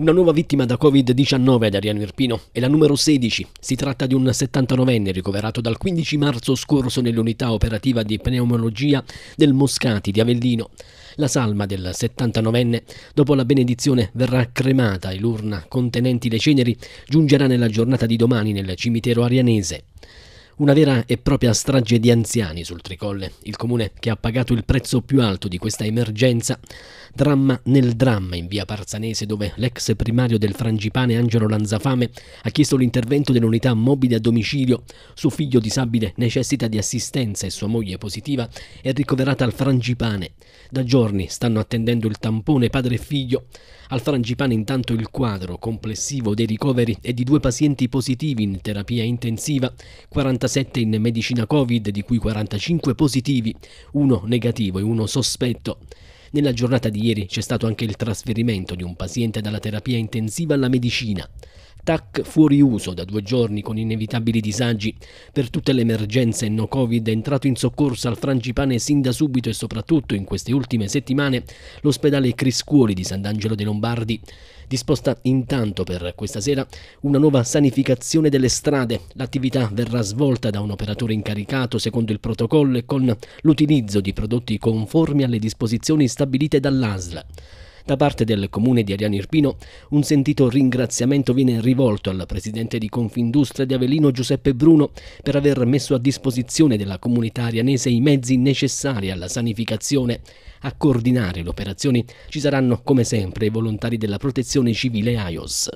Una nuova vittima da Covid-19 ad Ariano Irpino è la numero 16. Si tratta di un 79enne ricoverato dal 15 marzo scorso nell'unità operativa di pneumologia del Moscati di Avellino. La salma del 79enne, dopo la benedizione, verrà cremata e l'urna contenenti le ceneri giungerà nella giornata di domani nel cimitero arianese. Una vera e propria strage di anziani sul Tricolle, il comune che ha pagato il prezzo più alto di questa emergenza Dramma nel dramma in via Parzanese dove l'ex primario del Frangipane Angelo Lanzafame ha chiesto l'intervento dell'unità mobile a domicilio. Suo figlio disabile necessita di assistenza e sua moglie positiva è ricoverata al Frangipane. Da giorni stanno attendendo il tampone padre e figlio. Al Frangipane intanto il quadro complessivo dei ricoveri è di due pazienti positivi in terapia intensiva, 47 in medicina Covid di cui 45 positivi, uno negativo e uno sospetto. Nella giornata di ieri c'è stato anche il trasferimento di un paziente dalla terapia intensiva alla medicina. TAC fuori uso da due giorni con inevitabili disagi per tutte le emergenze no Covid è entrato in soccorso al Frangipane sin da subito e soprattutto in queste ultime settimane l'ospedale Criscuoli di Sant'Angelo dei Lombardi disposta intanto per questa sera una nuova sanificazione delle strade. L'attività verrà svolta da un operatore incaricato secondo il protocollo e con l'utilizzo di prodotti conformi alle disposizioni stabilite dall'ASL. Da parte del comune di Ariano Irpino un sentito ringraziamento viene rivolto al presidente di Confindustria di Avellino Giuseppe Bruno per aver messo a disposizione della comunità arianese i mezzi necessari alla sanificazione. A coordinare le operazioni ci saranno come sempre i volontari della protezione civile AIOS.